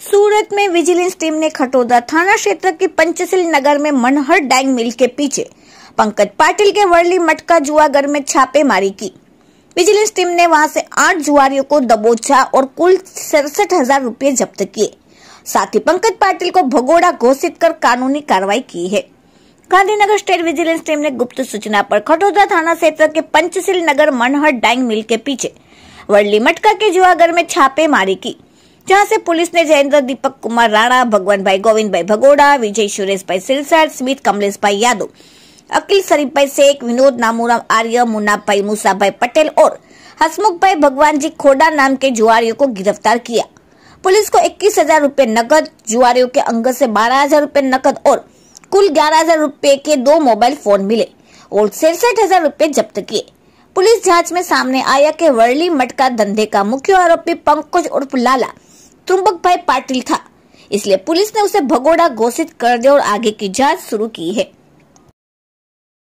सूरत में vigilance team ने खटोदा थाना क्षेत्र के पंचसिल नगर में मनहर डैंग मिल के पीछे पंकज पाटिल के वर्ली मटका घर में छापेमारी की विजिलेंस टीम ने वहां से आठ जुआरियों को दबोचा और कुल सड़सठ हजार रूपए जब्त किए साथ ही पंकज पाटिल को भगोड़ा घोषित कर कानूनी कार्रवाई की है गांधीनगर स्टेट विजिलेंस टीम ने गुप्त सूचना पर खटोदा थाना क्षेत्र के पंचशील नगर मनहर डैंग मिल के पीछे वर्ली मटका के घर में छापेमारी की जहां से पुलिस ने जयेंद्र दीपक कुमार राणा भगवान भाई गोविंद भाई भगोड़ा विजय सुरेश भाई सिलसार स्मित कमलेश भाई यादव अखिल शरीफ भाई शेख विनोद नामूराम आर्य मुन्ना भाई मूसा भाई पटेल और हसमुख भाई भगवान जी खोडा नाम के जुआरियों को गिरफ्तार किया पुलिस को इक्कीस हजार रूपए नकद जुआरियों के अंग से बारह हजार रूपए नकद और कुल ग्यारह हजार रूपए के दो मोबाइल फोन मिले और सड़सठ हजार रूपए जब्त किए पुलिस जांच में सामने आया कि वर्ली मटका धंधे का मुख्य आरोपी पंकज उर्फ लाला त्रुंबक भाई पाटिल था इसलिए पुलिस ने उसे भगोड़ा घोषित कर दिया और आगे की जांच शुरू की है